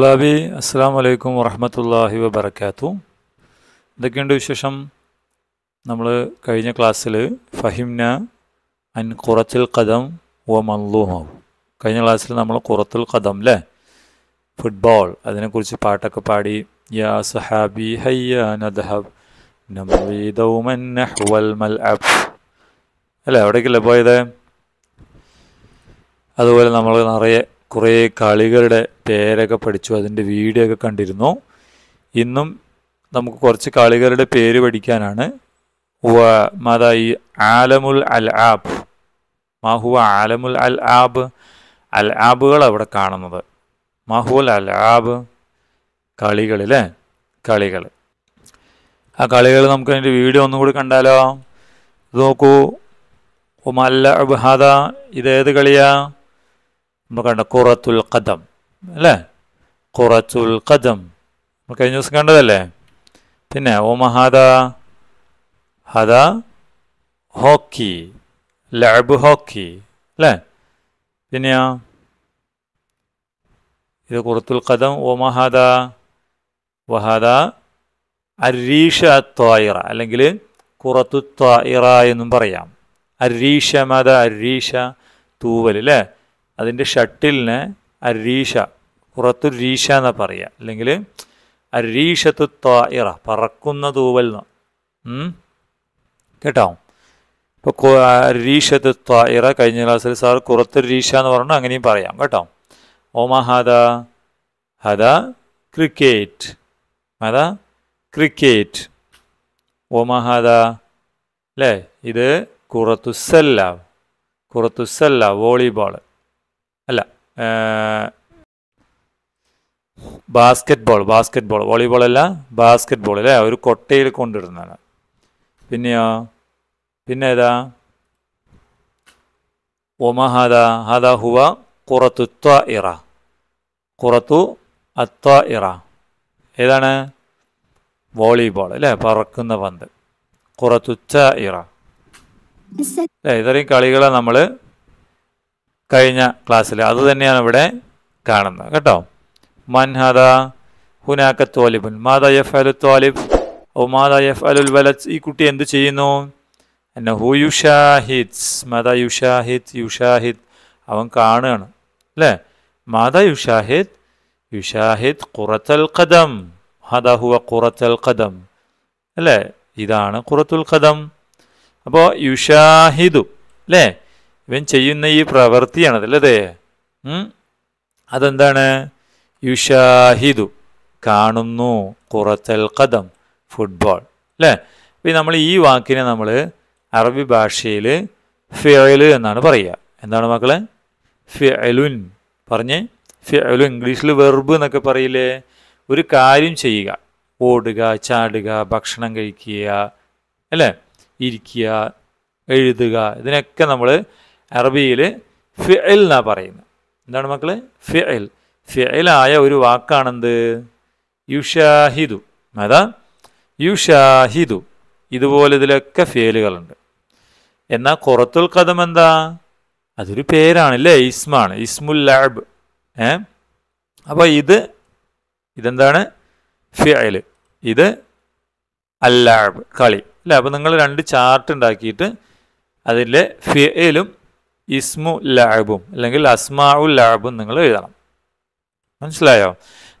തുലാബി അസ്സാം വലൈക്കും വറഹമത്തല്ലാഹി വബർക്കാത്തു ഇതൊക്കെയുണ്ട് വിശേഷം നമ്മൾ കഴിഞ്ഞ ക്ലാസ്സിൽ ഫഹിംന അൻ കുറത്തിൽ കഥം ഓ മല്ലൂമാവും കഴിഞ്ഞ ക്ലാസ്സിൽ നമ്മൾ കുറത്തുൽ കഥം അല്ലേ ഫുട്ബോൾ അതിനെക്കുറിച്ച് പാട്ടൊക്കെ പാടി യാ സഹാബി ഹയ്യ നദ്ഹബ് അല്ലേ അവിടേക്കല്ലേ പോയത് അതുപോലെ നമ്മൾ നിറയെ കുറേ കളികളുടെ പേരൊക്കെ പഠിച്ചു അതിൻ്റെ വീഡിയോ ഒക്കെ കണ്ടിരുന്നു ഇന്നും നമുക്ക് കുറച്ച് കളികളുടെ പേര് പഠിക്കാനാണ് മാതായി ആലമുൽ അൽ ആബ് മാഹുവ ആലമുൽ അൽ ആബ് അൽ ആബുകൾ അവിടെ കാണുന്നത് മാഹുൽ അൽ ആബ് കളികളിലെ കളികൾ ആ കളികൾ നമുക്ക് അതിൻ്റെ വീഡിയോ ഒന്നും കൂടി കണ്ടാലോ നോക്കൂ ഒമല്ല അബ്ഹാദ ഇതേത് കളിയാ നമ്മൾ കണ്ട കുറത്തുൽ കദം അല്ലേ കുറച്ചുൽ കദം നമ്മൾ കഴിഞ്ഞ ദിവസം കണ്ടതല്ലേ പിന്നെ ഓ ഓമഹാദ ഹദ ഹോക്കി ലാബ് ഹോക്കി അല്ലേ പിന്നെയാ ഇത് കുറത്തുൽ കദം ഓമഹാദ വഹാദ അരീഷ ത്വായിറ അല്ലെങ്കിൽ കുറത്തു ത്വായിറ എന്നും പറയാം അരീഷ മത അരീഷ തൂവൽ അല്ലേ അതിൻ്റെ ഷട്ടിലിന് അരീഷ പുറത്തു രീഷ എന്ന് പറയുക അല്ലെങ്കിൽ അരീഷത്തു ത്വായിറ പറക്കുന്ന തൂവൽ എന്ന് കേട്ടോ ഇപ്പോൾ അരീഷത്ത് ത്വായിറ കഴിഞ്ഞ ക്ലാസ്സിൽ സാർ കുറത്ത് രീഷ എന്ന് പറഞ്ഞാൽ അങ്ങനെയും പറയാം കേട്ടോ ഓമ ഹദ ഹദ ക്രിക്കറ്റ് ഹദ ക്രിക്കറ്റ് ഓമ ഹദ അല്ലേ ഇത് കുറത്തുസല്ല കുറത്തുസല്ല വോളിബോൾ അല്ല basketball basketball volleyball അല്ല ബാസ്ക്കറ്റ് ബോൾ അല്ലേ ഒരു കൊട്ടയിൽ കൊണ്ടിടുന്നതാണ് പിന്നെയോ പിന്നെ ഏതാ ഒമ ഹദ ഹദ ഹുവ കുറത്തു ഇറ കുറത്തു അത്വ ഇറ ഏതാണ് വോളിബോൾ അല്ലേ പറക്കുന്ന പന്ത് കുറത്തുച്ച ഇറ ഇത്രയും കളികളെ നമ്മൾ കഴിഞ്ഞ ക്ലാസ്സിൽ അതുതന്നെയാണ് ഇവിടെ കാണുന്നത് കേട്ടോ മൻഹദ ഹുനാക്ക തോലിബുൻ മാതാ യഫ് അലു തോലിബ് ഓ മാതാ യഫ് അലുൽ വലത് ഈ കുട്ടി എന്ത് ചെയ്യുന്നു എന്നെ ഹു യുഷാഹിദ്സ് മാതാ യുഷാഹിദ് യുഷാഹിദ് അവൻ കാണുകയാണ് അല്ലേ മാതാ യുഷാഹിദ് യുഷാഹിദ് ഖുറത്തൽ ഖദം ഹദാ ഹുവ ഖുറത്തൽ ഖദം അല്ലേ ഇതാണ് കുറത്തുൽ ഖദം അപ്പോൾ യുഷാഹിദു അല്ലേ ഇവൻ ചെയ്യുന്ന ഈ പ്രവൃത്തിയാണതല്ലേ അതെന്താണ് യുഷാഹിദു കാണുന്നു കുറച്ചൽ കഥം ഫുട്ബോൾ അല്ലേ ഇപ്പം നമ്മൾ ഈ വാക്കിനെ നമ്മൾ അറബി ഭാഷയിൽ ഫിയലു എന്നാണ് പറയുക എന്താണ് മക്കളെ ഫിയലുൻ പറഞ്ഞ് ഫിയലു ഇംഗ്ലീഷിൽ വെർബ് എന്നൊക്കെ പറയില്ലേ ഒരു കാര്യം ചെയ്യുക ഓടുക ചാടുക ഭക്ഷണം കഴിക്കുക അല്ലേ ഇരിക്കുക എഴുതുക ഇതിനൊക്കെ നമ്മൾ അറബിയിൽ ഫിഇൽ എന്നാണ് പറയുന്നത് എന്താണ് മക്കളെ ഫിഇൽ ഫിഇലായ ഒരു വാക്കാണെന്ത് യുഷാഹിദു അതാ യുഷാഹിദു ഇതുപോലെ ഇതിലൊക്കെ ഫിയലുകളുണ്ട് എന്നാൽ കുറത്തുൽ കഥം എന്താ അതൊരു പേരാണല്ലേ ഇസ്മാണ് ഇസ്മുൽ ലാബ് ഏ അപ്പോൾ ഇത് ഇതെന്താണ് ഫിയൽ ഇത് അല്ലാബ് കളി അല്ലേ അപ്പോൾ നിങ്ങൾ രണ്ട് ചാർട്ട് ഉണ്ടാക്കിയിട്ട് അതിൻ്റെ ഫിയലും ഇസ്മു ലാബും അല്ലെങ്കിൽ അസ്മാഉ ലാബും നിങ്ങൾ എഴുതണം മനസ്സിലായോ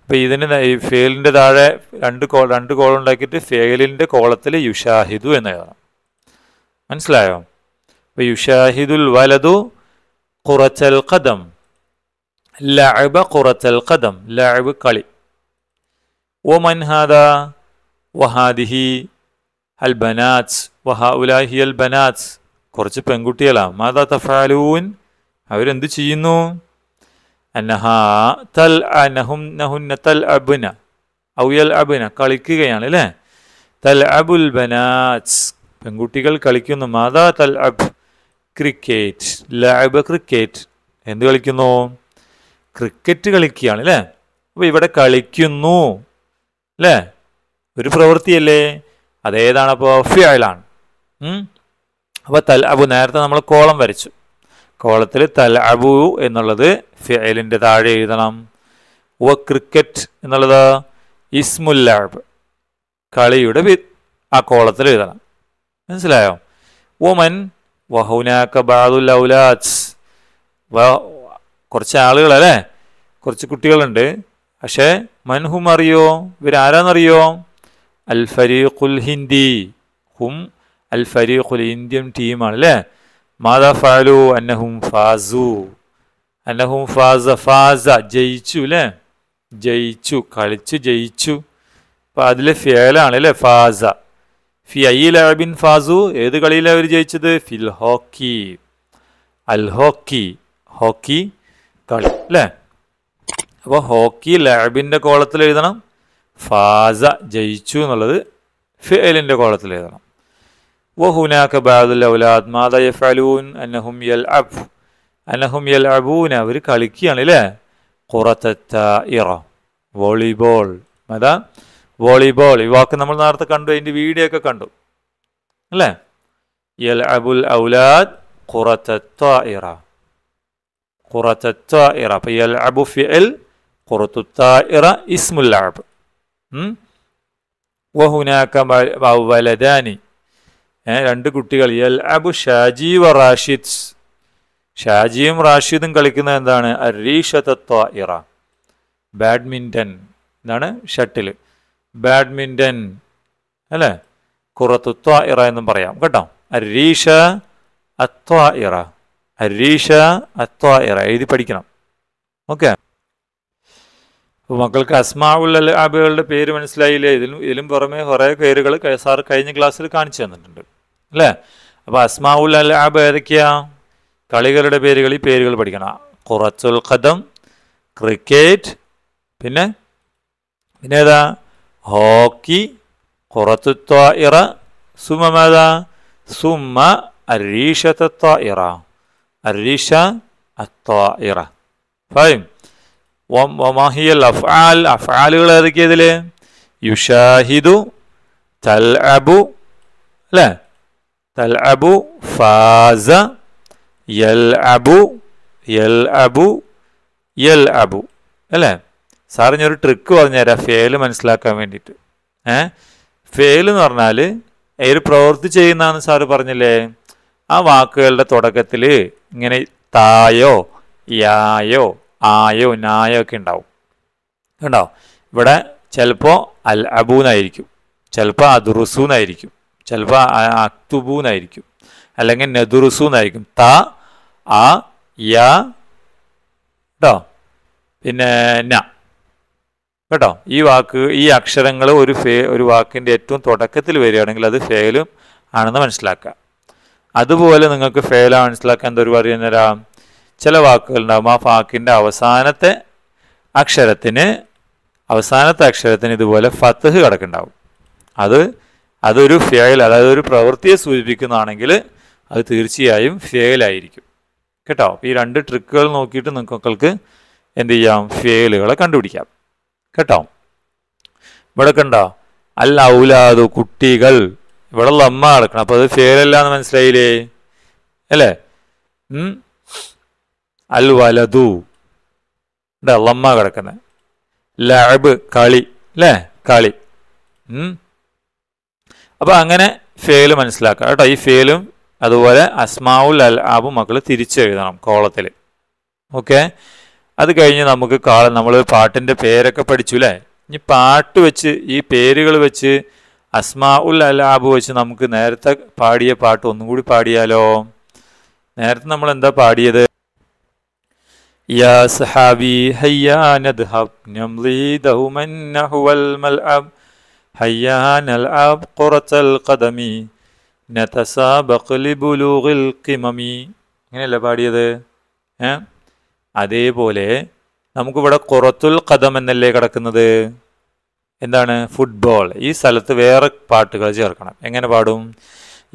അപ്പോൾ ഇതിന് ഈ ഫേലിൻ്റെ താഴെ രണ്ട് കോ രണ്ട് കോളം ഉണ്ടാക്കിയിട്ട് ഫേലിൻ്റെ കോളത്തിൽ യുഷാഹിദു എന്ന് എഴുതണം മനസ്സിലായോ അപ്പോൾ യുഷാഹിദുൽ വലതു കുറച്ചൽ കഥം ലഅബ കുറച്ചൽ കഥം ലാബ് കളി ഓ മൻഹാദ വഹാദിഹി അൽ ബനാസ് വഹാ ഉലാഹി അൽ ബനാസ് കുറച്ച് പെൺകുട്ടികളാണ് മാതാ തഫാലൂൻ അവരെന്ത് ചെയ്യുന്നു നഹുന്ന അബുന കളിക്കുകയാണ് അല്ലേ തൽ അബുൽ ബനാസ് പെൺകുട്ടികൾ കളിക്കുന്നു മാതാ തൽ അബ് ക്രിക്കറ്റ് ലാബ് ക്രിക്കറ്റ് എന്ത് കളിക്കുന്നു ക്രിക്കറ്റ് കളിക്കുകയാണ് അല്ലേ അപ്പോൾ ഇവിടെ കളിക്കുന്നു അല്ലേ ഒരു പ്രവൃത്തിയല്ലേ അതേതാണ് അപ്പോൾ ഫിയലാണ് അപ്പോൾ തൽ അബു നേരത്തെ നമ്മൾ കോളം വരച്ചു കോളത്തിൽ തൽ അബു എന്നുള്ളത് ഫിയലിൻ്റെ താഴെ എഴുതണം വ ക്രിക്കറ്റ് എന്നുള്ളത് ഇസ്മുല്ലാബ് കളിയുടെ ആ കോളത്തിൽ എഴുതണം മനസ്സിലായോ വുമൻ വഹുനാക്ക ബാദുൽ ഔലാജ് കുറച്ച് ആളുകൾ അല്ലേ കുറച്ച് കുട്ടികളുണ്ട് പക്ഷേ മൻഹും അറിയോ ഇവരാരാന്നറിയോ അൽ ഫരീഖുൽ ഹിന്ദി ഹും അൽ ഫരീഖുൽ ഇന്ത്യൻ ടീമാണ് അല്ലേ മാതാ ഫാലു അന്നഹും ഫാസു അന്നഹും ഫാസ ഫാസ ജയിച്ചു അല്ലേ ജയിച്ചു കളിച്ച് ജയിച്ചു അപ്പം അതിൽ ഫേലാണ് അല്ലേ ഫാസ ഫി ഐ ലബിൻ ഫാസു ഏത് കളിയിലാണ് അവർ ജയിച്ചത് ഫിൽ ഹോക്കി അൽ ഹോക്കി ഹോക്കി കളി അല്ലേ അപ്പോൾ ഹോക്കി ലാബിൻ്റെ കോളത്തിൽ എഴുതണം ഫാസ ജയിച്ചു എന്നുള്ളത് ഫേലിൻ്റെ കോളത്തിൽ എഴുതണം وهناك بعض الأولاد ماذا يفعلون أنهم يلعب أنهم يلعبون بركاليكيان إلى كرة الطائرة فولي بول ماذا فولي بول يواك نمر نارتا كندو إندي فيديو كندو لا يلعب الأولاد كرة الطائرة كرة الطائرة فيلعب فعل كرة الطائرة اسم اللعب م? وهناك ولداني രണ്ട് കുട്ടികൾ എൽ അബു ഷാജി വ റാഷിദ് ഷാജിയും റാഷിദും കളിക്കുന്നത് എന്താണ് അരീഷതത്വ ഇറ ബാഡ്മിൻ്റൺ എന്താണ് ഷട്ടിൽ ബാഡ്മിൻ്റൺ അല്ലേ കുറത്തുത്വ ഇറ എന്നും പറയാം കേട്ടോ അരീഷ അത്വ ഇറ അരീഷ അത്വ ഇറ എഴുതി പഠിക്കണം ഓക്കെ മക്കൾക്ക് അസ്മാവുൽ അബുകളുടെ പേര് മനസ്സിലായില്ലേ ഇതിലും ഇതിലും പുറമെ കുറേ പേരുകൾ സാർ കഴിഞ്ഞ ക്ലാസ്സിൽ കാണിച്ചു തന്നിട്ടുണ്ട് അല്ലേ അപ്പോൾ അസ്മാവുൽ അൽ ഏതൊക്കെയാ കളികളുടെ പേരുകൾ ഈ പേരുകൾ പഠിക്കണം കുറച്ചുൽ ഖദം ക്രിക്കറ്റ് പിന്നെ പിന്നെ ഏതാ ഹോക്കി കുറച്ചു ത്വായിറ സുമമേതാ സുമ അരീഷത്തെ ത്വായിറ അരീഷ അത്വായിറ ഫൈം വമാഹിയൽ അഫ്ആൽ അഫ്ആലുകൾ ഏതൊക്കെയാ ഇതിൽ യുഷാഹിദു തൽ അബു അല്ലേ തൽഅബു ഫാസ യൽ അബു യൽ അബു യൽ അബു അല്ലേ സാറിഞ്ഞൊരു ട്രിക്ക് പറഞ്ഞുതരാം ഫേല് മനസ്സിലാക്കാൻ വേണ്ടിയിട്ട് ഏ ഫേല് എന്ന് പറഞ്ഞാൽ ഒരു പ്രവൃത്തി ചെയ്യുന്നതെന്ന് സാറ് പറഞ്ഞില്ലേ ആ വാക്കുകളുടെ തുടക്കത്തിൽ ഇങ്ങനെ തായോ യായോ ആയോ നായോ ഒക്കെ ഉണ്ടാവും കണ്ടോ ഇവിടെ ചിലപ്പോൾ അൽ അബൂന്നായിരിക്കും ചിലപ്പോൾ അദുറുസൂന്നായിരിക്കും ചിലപ്പോൾ അക്തുബു എന്നായിരിക്കും അല്ലെങ്കിൽ നെദുറുസു എന്നായിരിക്കും ത ആ യ കേട്ടോ പിന്നെ ന കേട്ടോ ഈ വാക്ക് ഈ അക്ഷരങ്ങൾ ഒരു ഫേ ഒരു വാക്കിൻ്റെ ഏറ്റവും തുടക്കത്തിൽ വരികയാണെങ്കിൽ അത് ഫേലും ആണെന്ന് മനസ്സിലാക്കുക അതുപോലെ നിങ്ങൾക്ക് ഫേലാ മനസ്സിലാക്കാൻ എന്തൊരു പറയുന്നരാ ചില ഉണ്ടാകും ആ വാക്കിൻ്റെ അവസാനത്തെ അക്ഷരത്തിന് അവസാനത്തെ അക്ഷരത്തിന് ഇതുപോലെ ഫത്ത് കിടക്കുന്നുണ്ടാവും അത് അതൊരു ഫിയൽ അതായത് ഒരു പ്രവൃത്തിയെ സൂചിപ്പിക്കുന്നതാണെങ്കിൽ അത് തീർച്ചയായും ആയിരിക്കും കേട്ടോ ഈ രണ്ട് ട്രിക്കുകൾ നോക്കിയിട്ട് നിങ്ങൾക്ക് എന്ത് ചെയ്യാം ഫിയലുകളെ കണ്ടുപിടിക്കാം കേട്ടോ ഇവിടെ കണ്ടോ അൽ ഔലാദു കുട്ടികൾ ഇവിടെ ഉള്ള അമ്മ കിടക്കണം അപ്പോൾ അത് ഫിയലല്ല എന്ന് മനസ്സിലായില്ലേ അല്ലേ അൽ വലതു ഇവിടെ അള്ളമ്മ കിടക്കുന്നത് ലാബ് കളി അല്ലേ കളി അപ്പോൾ അങ്ങനെ ഫേല് മനസ്സിലാക്കുക കേട്ടോ ഈ ഫേലും അതുപോലെ അസ്മാവുൽ അൽ ആബും മക്കൾ തിരിച്ചെഴുതണം കോളത്തിൽ ഓക്കെ അത് കഴിഞ്ഞ് നമുക്ക് കാളം നമ്മൾ പാട്ടിൻ്റെ പേരൊക്കെ പഠിച്ചു അല്ലേ ഇനി പാട്ട് വെച്ച് ഈ പേരുകൾ വെച്ച് അസ്മാ ഉൽ അലാബ് വെച്ച് നമുക്ക് നേരത്തെ പാടിയ പാട്ട് ഒന്നും കൂടി പാടിയാലോ നേരത്തെ നമ്മൾ എന്താ പാടിയത് യാ സഹാബി ഹയ്യാ നദ്ഹബ് നംലി മൽഅബ് حيان العب قرة القدم نتسابق لبلوغ القمم ഇങ്ങനെയല്ല പാടിയത് ഏ അതേപോലെ നമുക്കിവിടെ കുറത്തുൽ കഥം എന്നല്ലേ കിടക്കുന്നത് എന്താണ് ഫുട്ബോൾ ഈ സ്ഥലത്ത് വേറെ പാട്ടുകൾ ചേർക്കണം എങ്ങനെ പാടും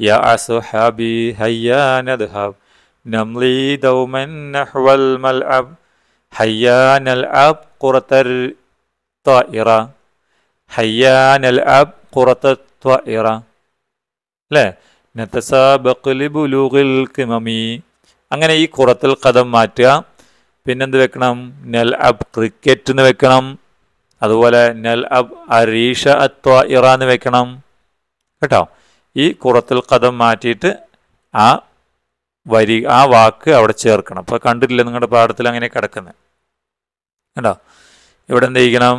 യാ അസുഹാബി ഹയ്യാ നദ്ഹബ് നംലി ദൗമൻ മൽഅബ് ഹയ്യാ നൽഅബ് ഖുറത്തർ ഹയ്യാനൽ അബ് കുറത്ത് അല്ലേ നെത്തസാബുലുഖിൽ അങ്ങനെ ഈ കുറത്തിൽ കഥം മാറ്റുക പിന്നെന്ത് വെക്കണം നൽ അബ് ക്രിക്കറ്റ് എന്ന് വെക്കണം അതുപോലെ നൽ അബ് അരീഷ അത്വ ഇറ എന്ന് വെക്കണം കേട്ടോ ഈ കുറത്തിൽ കഥം മാറ്റിയിട്ട് ആ വരി ആ വാക്ക് അവിടെ ചേർക്കണം അപ്പോൾ കണ്ടിട്ടില്ല നിങ്ങളുടെ പാഠത്തിൽ അങ്ങനെ കിടക്കുന്നത് കേട്ടോ ഇവിടെ എന്ത് ചെയ്യണം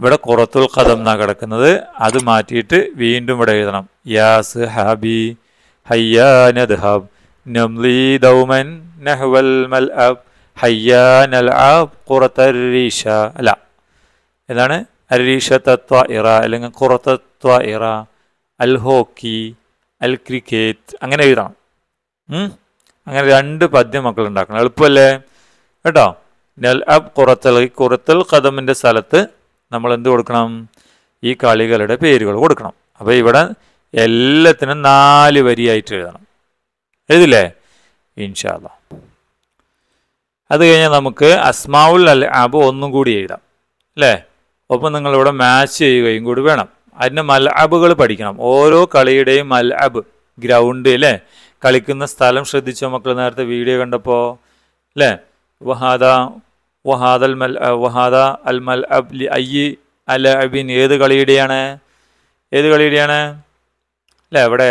ഇവിടെ കുറത്തുൽ കഥം എന്നാണ് കിടക്കുന്നത് അത് മാറ്റിയിട്ട് വീണ്ടും ഇവിടെ എഴുതണം യാസ് ഹാബി ഹയ്യാനദ് ഹബ് നംലി ദൗമൻ നഹ്വൽ മൽ അബ് ഹയ്യാൻ അൽ അബ് കുറത്തരീഷ അല്ല ഏതാണ് അരീഷ തത്വ ഇറ അല്ലെങ്കിൽ കുറത്തത്വ ഇറ അൽ ഹോക്കി അൽ ക്രിക്കറ്റ് അങ്ങനെ എഴുതണം അങ്ങനെ രണ്ട് പദ്യം മക്കൾ ഉണ്ടാക്കണം എളുപ്പമല്ലേ കേട്ടോ നൽ അബ് കുറത്തൽ കുറത്തൽ കഥമിൻ്റെ സ്ഥലത്ത് നമ്മൾ എന്ത് കൊടുക്കണം ഈ കളികളുടെ പേരുകൾ കൊടുക്കണം അപ്പോൾ ഇവിടെ എല്ലാത്തിനും നാല് വരിയായിട്ട് എഴുതണം എഴുതില്ലേ ഇൻഷാല്ല അത് കഴിഞ്ഞാൽ നമുക്ക് അസ്മാവുൽ അല്ല അബ് ഒന്നും കൂടി എഴുതാം അല്ലേ ഒപ്പം നിങ്ങളിവിടെ മാച്ച് ചെയ്യുകയും കൂടി വേണം അതിൻ്റെ മൽ അബുകൾ പഠിക്കണം ഓരോ കളിയുടെയും മൽ അബ് ഗ്രൗണ്ട് അല്ലേ കളിക്കുന്ന സ്ഥലം ശ്രദ്ധിച്ചോ മക്കൾ നേരത്തെ വീഡിയോ കണ്ടപ്പോൾ അല്ലേ വഹാദ വഹാദൽ മൽ വഹാദ അൽ മൽ അബ് ലി അയ്യി അൽ അബിൻ ഏത് കളിയുടെയാണ് ഏത് കളിയുടെയാണ് അല്ലേ ഇവിടെ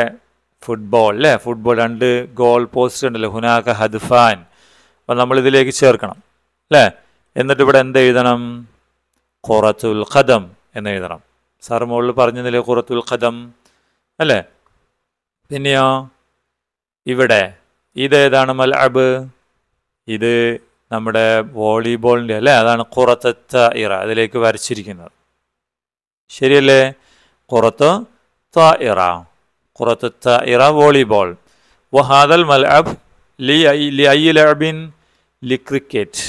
ഫുട്ബോൾ അല്ലേ ഫുട്ബോൾ രണ്ട് ഗോൾ പോസ്റ്റ് ഉണ്ടല്ലോ ഹുനാക ഹദ്ഫാൻ അപ്പോൾ നമ്മൾ ഇതിലേക്ക് ചേർക്കണം അല്ലേ എന്നിട്ട് ഇവിടെ എന്ത് എഴുതണം ഖുറത്തുൽ ഖദം എന്ന് എഴുതണം സാർ മുകളിൽ പറഞ്ഞതില്ലേ ഖുറത്തുൽ ഖദം അല്ലേ പിന്നെയോ ഇവിടെ ഇതേതാണ് മൽ അബ് ഇത് നമ്മുടെ വോളിബോളിൻ്റെ അല്ലേ അതാണ് കുറത്തത്ത ഇറ അതിലേക്ക് വരച്ചിരിക്കുന്നത് ശരിയല്ലേ കുറത്ത് ത ഇറ കുറത്തത്ത ഇറ വോളിബോൾ വഹാദൽ മൽ ലി ഐ ലി ഐ ലബിൻ ലി ക്രിക്കറ്റ്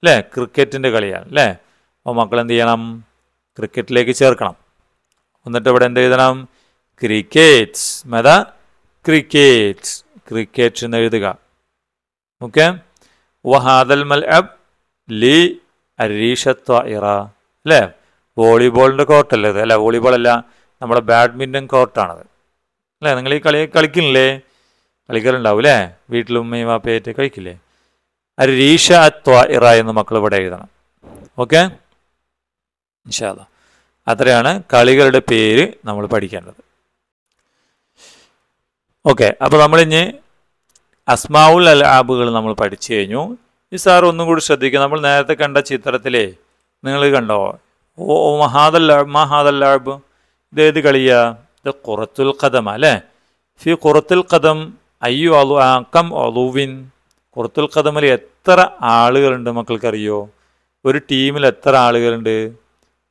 അല്ലേ ക്രിക്കറ്റിൻ്റെ കളിയാണ് അല്ലേ അപ്പോൾ മക്കൾ എന്ത് ചെയ്യണം ക്രിക്കറ്റിലേക്ക് ചേർക്കണം എന്നിട്ട് ഇവിടെ എന്ത് എഴുതണം ക്രിക്കറ്റ്സ് മത ക്രിക്കറ്റ് ക്രിക്കറ്റ് എന്ന് എഴുതുക ഓക്കെ വഹാദൽ മൽ അബ് ലി അരീഷത്വ ഇറ അല്ലേ വോളിബോളിൻ്റെ കോർട്ടല്ലേ ഇത് അല്ല വോളിബോൾ അല്ല നമ്മുടെ ബാഡ്മിൻ്റൺ കോർട്ടാണത് അല്ലേ നിങ്ങൾ ഈ കളി കളിക്കില്ലേ കളിക്കലുണ്ടാവും അല്ലേ വീട്ടിലും ഉമ്മയും വാപ്പയായിട്ട് കഴിക്കില്ലേ അരീഷ അത്വ ഇറ എന്ന് മക്കൾ ഇവിടെ എഴുതണം ഓക്കെ നിഷാദ അത്രയാണ് കളികളുടെ പേര് നമ്മൾ പഠിക്കേണ്ടത് ഓക്കെ അപ്പോൾ നമ്മളിഞ്ഞ് അസ്മാവുൽ അൽ ആബുകൾ നമ്മൾ പഠിച്ചു കഴിഞ്ഞു ഈ സാർ ഒന്നും കൂടി ശ്രദ്ധിക്കുക നമ്മൾ നേരത്തെ കണ്ട ചിത്രത്തിലെ നിങ്ങൾ കണ്ടോ ഓ ഓ മഹാദൽ മഹാദൽ ആബ് ഇതേത് കളിയാ ഇത് കുറത്തുൽ കഥം അല്ലേ ഫി കുറത്തുൽ കഥം അയ്യു അലു കം അലുവിൻ കുറത്തുൽ കഥമിൽ എത്ര ആളുകളുണ്ട് മക്കൾക്കറിയോ ഒരു ടീമിൽ എത്ര ആളുകളുണ്ട്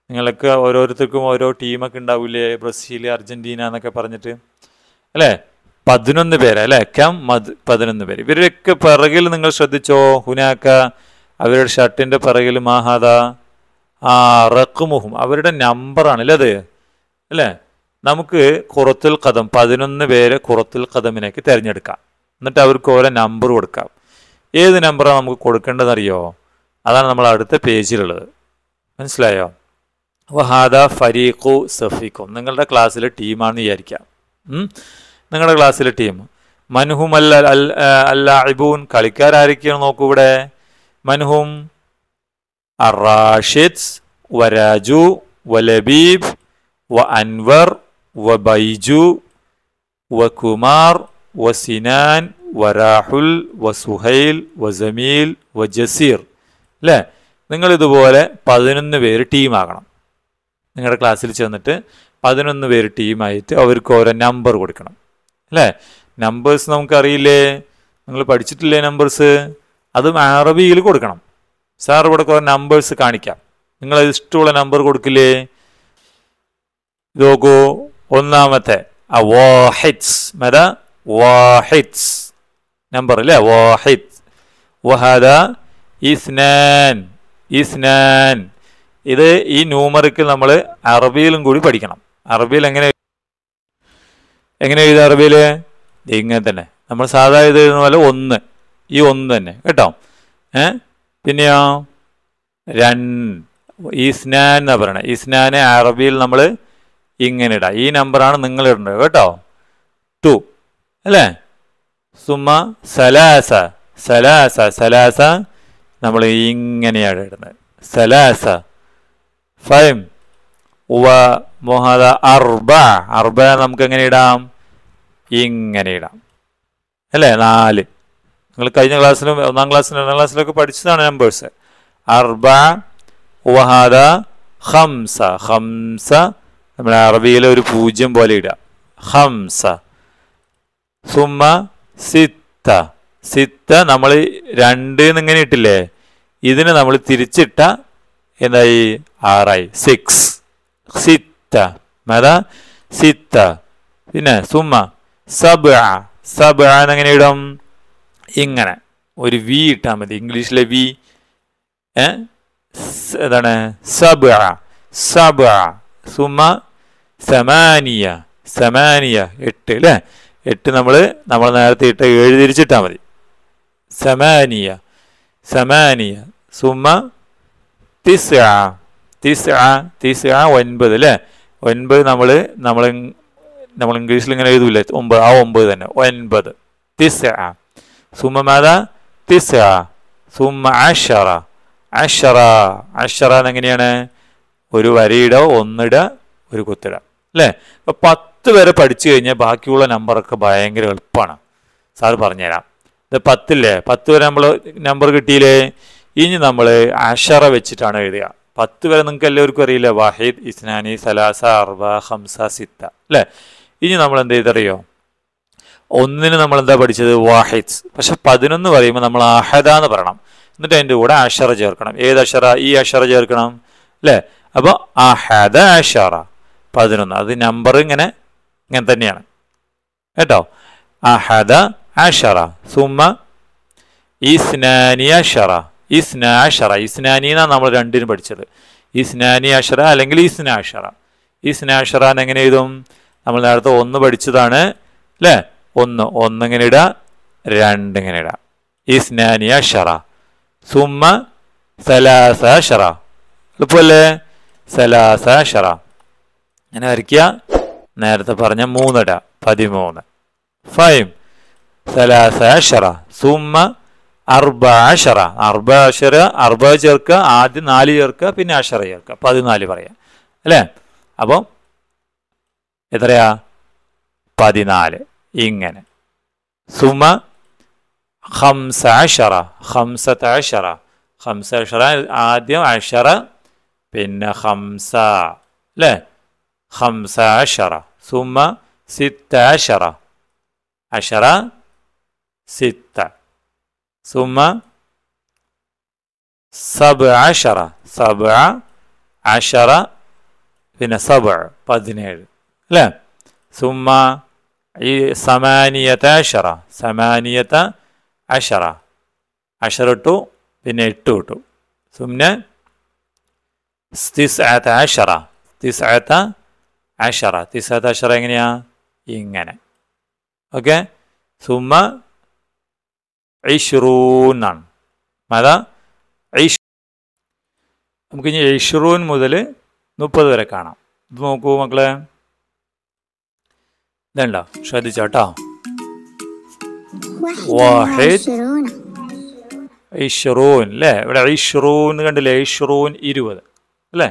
നിങ്ങളൊക്കെ ഓരോരുത്തർക്കും ഓരോ ടീമൊക്കെ ഉണ്ടാവില്ലേ ബ്രസീൽ അർജൻറ്റീന എന്നൊക്കെ പറഞ്ഞിട്ട് അല്ലേ പതിനൊന്ന് പേര് അല്ലെ ക്യാം മത് പതിനൊന്ന് പേര് ഇവരൊക്കെ പിറകിൽ നിങ്ങൾ ശ്രദ്ധിച്ചോ ഹുനാക്ക അവരുടെ ഷർട്ടിൻ്റെ പിറകിൽ മാഹാദ ആ റക്കുമുഹും അവരുടെ നമ്പറാണ് അല്ലേ അത് അല്ലേ നമുക്ക് കുറത്തിൽ കഥം പതിനൊന്ന് പേരെ കുറത്തിൽ കഥമിനേക്ക് തിരഞ്ഞെടുക്കാം എന്നിട്ട് അവർക്ക് ഓരോ നമ്പർ കൊടുക്കാം ഏത് നമ്പറാണ് നമുക്ക് കൊടുക്കേണ്ടതെന്നറിയോ അതാണ് നമ്മൾ അടുത്ത പേജിലുള്ളത് മനസ്സിലായോ ഹാദ ഫരീഖു സഫീഖും നിങ്ങളുടെ ക്ലാസ്സിലെ ടീമാണെന്ന് വിചാരിക്കാം നിങ്ങളുടെ ക്ലാസ്സിലെ ടീം മനുഹും അല്ല അല്ലാഹിബൂൻ കളിക്കാരായിരിക്കും നോക്കൂ ഇവിടെ മൻഹും അറാഷിദ്സ് വരാജു വലബീബ് വ അൻവർ വ ബൈജു വ കുമാർ വ സിനാൻ വ രാഹുൽ വ സുഹൈൽ വ ജമീൽ വ ജസീർ അല്ലേ നിങ്ങളിതുപോലെ പതിനൊന്ന് പേര് ടീമാകണം നിങ്ങളുടെ ക്ലാസ്സിൽ ചെന്നിട്ട് പതിനൊന്ന് പേര് ടീമായിട്ട് അവർക്ക് ഓരോ നമ്പർ കൊടുക്കണം അല്ലേ നമ്പേഴ്സ് നമുക്കറിയില്ലേ നിങ്ങൾ പഠിച്ചിട്ടില്ലേ നമ്പേഴ്സ് അതും അറബിയിൽ കൊടുക്കണം സാർ ഇവിടെ കുറേ നമ്പേഴ്സ് കാണിക്കാം നിങ്ങൾ ഇഷ്ടമുള്ള നമ്പർ കൊടുക്കില്ലേ നോക്കൂ ഒന്നാമത്തെ ആ വാഹിറ്റ്സ് മത വാഹിറ്റ്സ് നമ്പർ അല്ലേ വാഹിദ് വഹദ ഇസ്നാൻ ഇസ്നാൻ ഇത് ഈ ന്യൂമറിക്കൽ നമ്മൾ അറബിയിലും കൂടി പഠിക്കണം അറബിയിൽ എങ്ങനെ എങ്ങനെ എഴുതാം അറബിയിൽ ഇങ്ങനെ തന്നെ നമ്മൾ സാധാരണ എഴുതുന്ന പോലെ ഒന്ന് ഈ ഒന്ന് തന്നെ കേട്ടോ ഏ പിന്നെയോ രണ്ട് ഇസ്നാൻ എന്നാണ് പറയണത് സ്നാനെ അറബിയിൽ നമ്മൾ ഇങ്ങനെ ഇടാം ഈ നമ്പറാണ് നിങ്ങൾ ഇടേണ്ടത് കേട്ടോ ടു അല്ലേ സുമ സലാസ സലാസ സലാസ നമ്മൾ ഇങ്ങനെയാണ് ഇടുന്നത് സലാസ ഫൈം ഉവ മൊഹദ അർബ അർബ നമുക്ക് എങ്ങനെ ഇടാം ഇങ്ങനെ ഇടാം അല്ലേ നാല് നിങ്ങൾ കഴിഞ്ഞ ക്ലാസ്സിലും ഒന്നാം ക്ലാസ്സിലും രണ്ടാം ക്ലാസ്സിലൊക്കെ പഠിച്ചതാണ് നമ്പേഴ്സ് അർബ വഹാദ ഹംസ ഹംസ നമ്മുടെ അറബിയിലെ ഒരു പൂജ്യം പോലെ ഇടുക ഹംസ സുമ സിത്ത സിത്ത നമ്മൾ രണ്ട് എന്നിങ്ങനെ ഇട്ടില്ലേ ഇതിന് നമ്മൾ തിരിച്ചിട്ട എന്തായി ആറായി സിക്സ് സിത്ത മത സിത്ത പിന്നെ സുമ സബ് സബ് എങ്ങനെ ഇടും ഇങ്ങനെ ഒരു വി ഇട്ടാൽ മതി ഇംഗ്ലീഷിലെ വി ഏതാണ് സബ് സബ് സുമ സമാനിയ സമാനിയ എട്ട് അല്ലേ എട്ട് നമ്മൾ നമ്മൾ നേരത്തെ ഇട്ട ഏഴ് തിരിച്ചിട്ടാൽ മതി സമാനിയ സമാനിയ സുമ തിസ് തിസ് തിസ് ഒൻപത് അല്ലേ ഒൻപത് നമ്മൾ നമ്മൾ നമ്മൾ ഇംഗ്ലീഷിൽ ഇങ്ങനെ എഴുതൂല ഒമ്പത് ആ ഒമ്പത് തന്നെ ഒൻപത് തിസ് സുമ മാത തിസ് സുമ അഷറ അഷറ അഷറ എന്നെങ്ങനെയാണ് ഒരു വരയിട ഒന്നിട ഒരു കുത്തിട അല്ലേ അപ്പോൾ പത്ത് വരെ പഠിച്ചു കഴിഞ്ഞാൽ ബാക്കിയുള്ള നമ്പറൊക്കെ ഭയങ്കര എളുപ്പമാണ് സാർ പറഞ്ഞുതരാം ഇത് പത്തില്ലേ പത്ത് വരെ നമ്മൾ നമ്പർ കിട്ടിയില്ലേ ഇനി നമ്മൾ അഷറ വെച്ചിട്ടാണ് എഴുതുക പത്ത് വരെ നിങ്ങൾക്ക് എല്ലാവർക്കും അറിയില്ല വാഹിദ് ഇസ്നാനി സലാസ അർബ ഹംസ സിത്ത അല്ലേ ഇനി നമ്മൾ എന്ത് ചെയ്തറിയോ ഒന്നിന് നമ്മൾ എന്താ പഠിച്ചത് വാഹിദ്സ് പക്ഷെ പതിനൊന്ന് പറയുമ്പോൾ നമ്മൾ അഹദ എന്ന് പറയണം എന്നിട്ട് അതിൻ്റെ കൂടെ അഷറ ചേർക്കണം ഏത് അഷറ ഈ അഷറ ചേർക്കണം അല്ലേ അപ്പോൾ അഹദ അഷറ പതിനൊന്ന് അത് നമ്പർ ഇങ്ങനെ ഇങ്ങനെ തന്നെയാണ് കേട്ടോ അഹദ അഷറ സുമ ഇസ്നാനി അഷറ ഇസ്നാഷറ ഇസ്നാനി എന്നാണ് നമ്മൾ രണ്ടിനും പഠിച്ചത് ഇസ്നാനി അഷറ അല്ലെങ്കിൽ ഇസ്നാഷറ ഇസ്നാഷറ എങ്ങനെ എഴുതും നമ്മൾ നേരത്തെ ഒന്ന് പഠിച്ചതാണ് അല്ലേ ഒന്ന് ഒന്നിങ്ങനെ ഇടുക രണ്ടിങ്ങനെ ഇടുക സ്നാനിയ ഷറ സുമ സലാസ ഷറ എളുപ്പമല്ലേ സലാസ ഷറ അങ്ങനെ വരയ്ക്കുക നേരത്തെ പറഞ്ഞ മൂന്നിട പതിമൂന്ന് ഫൈം സലാസ ഷറ സുമ അർബ ഷറ അർബ അഷറ അർബ ചേർക്കുക ആദ്യം നാല് ചേർക്കുക പിന്നെ അഷറ ചേർക്കുക പതിനാല് പറയാം അല്ലേ അപ്പം എത്രയാ പതിനാല് ഇങ്ങനെ സുമ ഹംസ അഷറ ഹംസത്ത് അഷറ ഹംസ അഷറ ആദ്യം അഷറ പിന്നെ ഹംസ അല്ലേ ഹംസ അഷറ സുമ സിത്ത അഷറ അഷറ ستة ثم سبع عشرة سبع عشرة പിന്നെ സബ പതിനേഴ് അല്ലേ സുമ ഈ സമാനിയത അഷറ സമാനിയത അഷറ അഷറിട്ടു പിന്നെ എട്ട് ഇട്ടു സുമന സ്തിസ് ആത്ത അഷറ തിസ് ആത്ത അഷറ തിസ് ആത്ത അഷറ എങ്ങനെയാ ഇങ്ങനെ ഓക്കെ സുമ ഐഷറൂന്നാണ് മത ഐഷ് നമുക്ക് ഇനി ഐഷറൂൻ മുതൽ മുപ്പത് വരെ കാണാം ഇത് നോക്കൂ മക്കളെ ഇതണ്ട ശ്രദ്ധിച്ചോട്ടോ വാഹിദ് ഇഷ്റൂൻ അല്ലേ ഇവിടെ ഇഷ്റൂൻ കണ്ടില്ലേ ഇഷ്റൂൻ ഇരുപത് അല്ലേ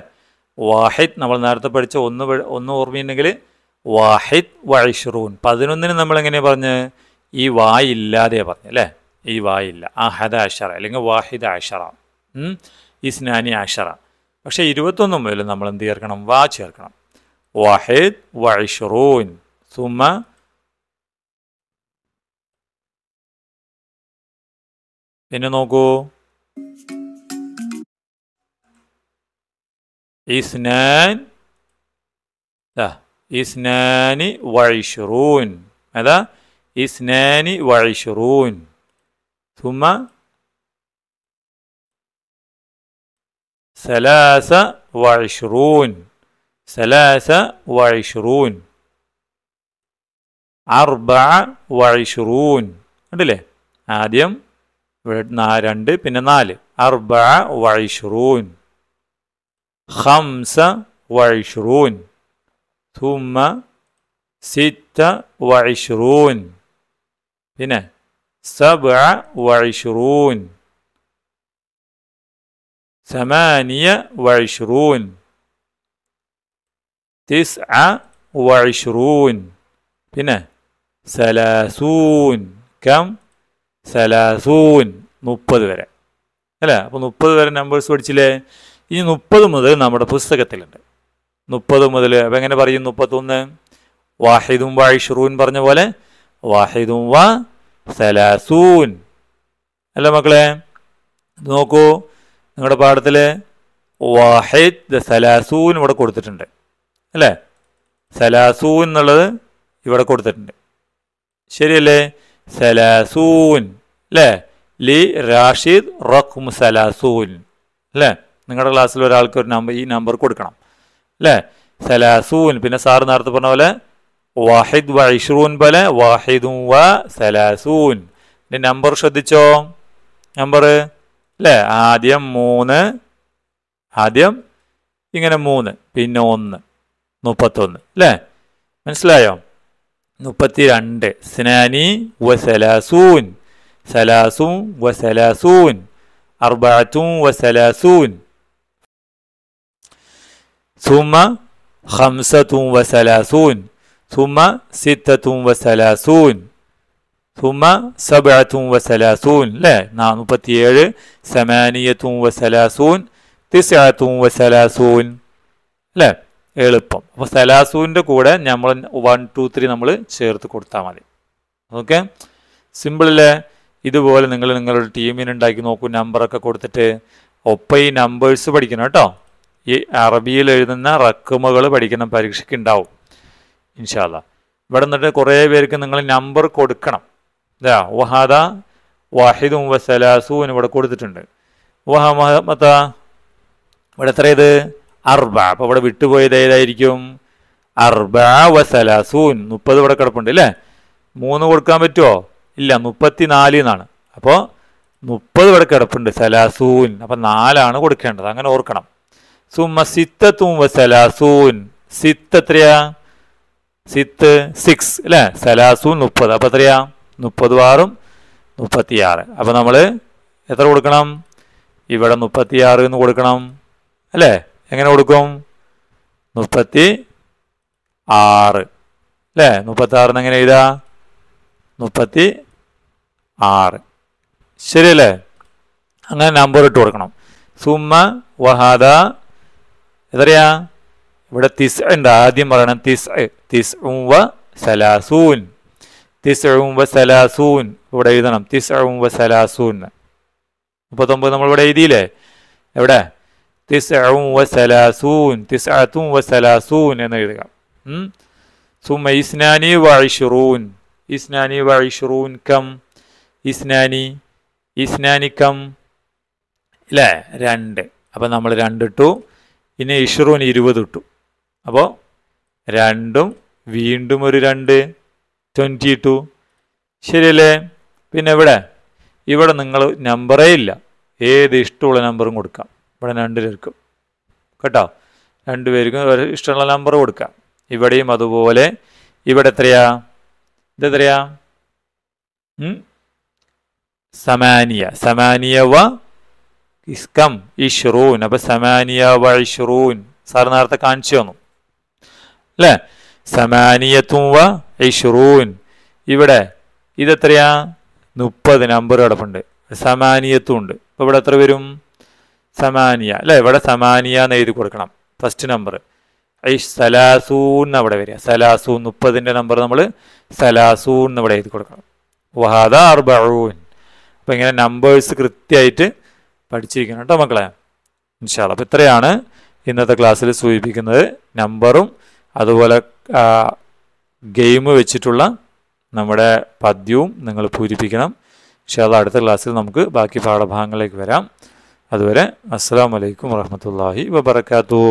വാഹിദ് നമ്മൾ നേരത്തെ പഠിച്ച ഒന്ന് ഒന്ന് ഓർമ്മയുണ്ടെങ്കിൽ വാഹിദ് വൈഷ്റൂൻ പതിനൊന്നിന് നമ്മൾ എങ്ങനെയാണ് പറഞ്ഞ് ഈ വായില്ലാതെയാണ് പറഞ്ഞു അല്ലേ ഈ വായില്ല അഹദ ആഷറ അല്ലെങ്കിൽ വാഹിദ് അഷറ ഇസ്നാനി ആഷറ പക്ഷേ ഇരുപത്തൊന്നും മുതൽ നമ്മൾ എന്ത് ചേർക്കണം വാ ചേർക്കണം വാഹിദ് വൈഷ്റൂൻ ثم إنن 오고 اثنان لا اثنان وعشرون ماذا اثنان وعشرون ثم ثلاثة وعشرون ثلاثة وعشرون അർബ വൈഷറൂൻ ഉണ്ടല്ലേ ആദ്യം രണ്ട് പിന്നെ നാല് അർബ വൈഷറൂൻ خمسة وعشرون ثم ستة وعشرون هنا سبعة وعشرون ثمانية وعشرون تسعة وعشرون هنا സലാസൂൻ കം സലാസൂൻ മുപ്പത് വരെ അല്ലേ അപ്പോൾ മുപ്പത് വരെ നമ്പേഴ്സ് പഠിച്ചില്ലേ ഇനി മുപ്പത് മുതൽ നമ്മുടെ പുസ്തകത്തിലുണ്ട് മുപ്പത് മുതൽ അപ്പം എങ്ങനെ പറയും മുപ്പത്തൊന്ന് വാഹിദും വ ഇഷ്റൂൻ പറഞ്ഞ പോലെ വാഹിദും വ സലാസൂൻ അല്ല മക്കളെ നോക്കൂ നിങ്ങളുടെ പാഠത്തിൽ വാഹിദ് സലാസൂൻ ഇവിടെ കൊടുത്തിട്ടുണ്ട് അല്ലേ സലാസൂൻ എന്നുള്ളത് ഇവിടെ കൊടുത്തിട്ടുണ്ട് ശരിയല്ലേ സലാസൂൻ അല്ലേ ലി റാഷിദ് റഖ്മ സലാസൂൻ അല്ലേ നിങ്ങളുടെ ക്ലാസ്സിൽ ഒരാൾക്ക് ഒരു നമ്പർ ഈ നമ്പർ കൊടുക്കണം അല്ലേ സലാസൂൻ പിന്നെ സാർ നേരത്തെ പറഞ്ഞ പോലെ വാഹിദ് വ ഇഷ്റൂൻ പോലെ വാഹിദും വ സലാസൂൻ നമ്പർ ശ്രദ്ധിച്ചോ നമ്പർ അല്ലേ ആദ്യം മൂന്ന് ആദ്യം ഇങ്ങനെ മൂന്ന് പിന്നെ ഒന്ന് മുപ്പത്തൊന്ന് അല്ലേ മനസ്സിലായോ മുപ്പത്തിരണ്ട് സ്നാനി വസലാസൂൻ സലാസും വസലാസൂൻ അർബാത്തും വസലാസൂൻ ثم خمسة وثلاثون ثم ستة وثلاثون ثم سبعة وثلاثون لا نعم بتير ثمانية وثلاثون تسعة وثلاثون لا എളുപ്പം അപ്പോൾ സലാസൂവിൻ്റെ കൂടെ നമ്മൾ വൺ ടു ത്രീ നമ്മൾ ചേർത്ത് കൊടുത്താൽ മതി ഓക്കെ സിമ്പിളല്ലേ ഇതുപോലെ നിങ്ങൾ നിങ്ങളുടെ ടീമിന് ഉണ്ടാക്കി നോക്കൂ നമ്പറൊക്കെ കൊടുത്തിട്ട് ഒപ്പം ഈ നമ്പേഴ്സ് പഠിക്കണം കേട്ടോ ഈ അറബിയിൽ എഴുതുന്ന റക്കുമകൾ പഠിക്കണം പരീക്ഷയ്ക്ക് ഉണ്ടാവും ഇൻഷാല്ല ഇവിടെ നിന്നിട്ട് കുറേ പേർക്ക് നിങ്ങൾ നമ്പർ കൊടുക്കണം ഇതാ വഹാദ വാഹിദും വസലാസുവിന് ഇവിടെ കൊടുത്തിട്ടുണ്ട് വഹ മഹമത്ത ഇവിടെ എത്ര ഇത് അർബ അപ്പോൾ ഇവിടെ വിട്ടുപോയത് ഏതായിരിക്കും അർബ വസലാസൂൻ മുപ്പത് ഇവിടെ കിടപ്പുണ്ട് അല്ലേ മൂന്ന് കൊടുക്കാൻ പറ്റുമോ ഇല്ല മുപ്പത്തി നാല് എന്നാണ് അപ്പോൾ മുപ്പത് ഇവിടെ കിടപ്പുണ്ട് സലാസൂൻ അപ്പം നാലാണ് കൊടുക്കേണ്ടത് അങ്ങനെ ഓർക്കണം സുമ സിത്തത്തും വസലാസൂൻ സിത്ത് എത്രയാ സിത്ത് സിക്സ് അല്ലേ സലാസൂൻ മുപ്പത് അപ്പം എത്രയാ മുപ്പത് ആറും മുപ്പത്തിയാറ് അപ്പം നമ്മൾ എത്ര കൊടുക്കണം ഇവിടെ മുപ്പത്തിയാറ് എന്ന് കൊടുക്കണം അല്ലേ എങ്ങനെ കൊടുക്കും മുപ്പത്തി ആറ് അല്ലേ മുപ്പത്തി ആറിന് എങ്ങനെ എഴുതാ മുപ്പത്തി ആറ് ശരിയല്ലേ അങ്ങനെ നമ്പർ ഇട്ട് കൊടുക്കണം സുമ വഹാദ എത്രയാ ഇവിടെ തിസ് ഉണ്ട് ആദ്യം പറയണം തിസ് തിസ് വ സലാസൂൻ തിസ് വ സലാസൂൻ ഇവിടെ എഴുതണം തിസ് വ സലാസൂൻ മുപ്പത്തൊമ്പത് നമ്മൾ ഇവിടെ എഴുതിയില്ലേ എവിടെ തിസ്അവും വസലാസൂൻ തിസ്അത്തും വസലാസൂൻ എന്ന് എഴുതുക സുമ ഇസ്നാനി വഴിഷുറൂൻ ഇസ്നാനി വഴിഷുറൂൻ കം ഇസ്നാനി ഇസ്നാനി കം അല്ലേ രണ്ട് അപ്പോൾ നമ്മൾ രണ്ടിട്ടു പിന്നെ ഇഷുറൂൻ ഇരുപത് ഇട്ടു അപ്പോൾ രണ്ടും വീണ്ടും ഒരു രണ്ട് ട്വൻറ്റി ടു ശരിയല്ലേ പിന്നെ ഇവിടെ ഇവിടെ നിങ്ങൾ നമ്പറേ ഇല്ല ഏത് ഇഷ്ടമുള്ള നമ്പറും കൊടുക്കാം ഇവിടെ രണ്ടിലിരിക്കും കേട്ടോ രണ്ടുപേർക്കും ഇഷ്ടമുള്ള നമ്പർ കൊടുക്കാം ഇവിടെയും അതുപോലെ ഇവിടെ എത്രയാ ഇത് എത്രയാ സമാനിയ സമാനിയ വ ഇസ്കം ഇഷ്റൂൻ അപ്പൊ സമാനിയ വ ഇഷ്റൂൻ സാർ നേരത്തെ കാണിച്ചു തന്നു അല്ലേ സമാനിയത്തും വ ഇവിടെ ഇതെത്രയാ മുപ്പത് നമ്പർ കിടപ്പുണ്ട് സമാനിയത്തും ഉണ്ട് അപ്പോൾ ഇവിടെ എത്ര വരും സമാനിയ അല്ലെ ഇവിടെ സമാനിയ എന്ന് എഴുതി കൊടുക്കണം ഫസ്റ്റ് നമ്പർ ഐഷ് സലാസൂന്ന് അവിടെ വരിക സലാസൂൻ മുപ്പതിൻ്റെ നമ്പർ നമ്മൾ സലാസൂ എന്ന് ഇവിടെ എഴുതി കൊടുക്കണം വഹാദ അർബൂൻ അപ്പോൾ ഇങ്ങനെ നമ്പേഴ്സ് കൃത്യമായിട്ട് പഠിച്ചിരിക്കണം കേട്ടോ മക്കളെ ഇൻഷാല്ല അപ്പോൾ ഇത്രയാണ് ഇന്നത്തെ ക്ലാസ്സിൽ സൂചിപ്പിക്കുന്നത് നമ്പറും അതുപോലെ ഗെയിം വെച്ചിട്ടുള്ള നമ്മുടെ പദ്യവും നിങ്ങൾ പൂരിപ്പിക്കണം പക്ഷേ അത് അടുത്ത ക്ലാസ്സിൽ നമുക്ക് ബാക്കി പാഠഭാഗങ്ങളിലേക്ക് വരാം അതുവരെ അസ്സാം വലൈക്കും വാഹമത്തല്ലാഹി വബർക്കാത്തു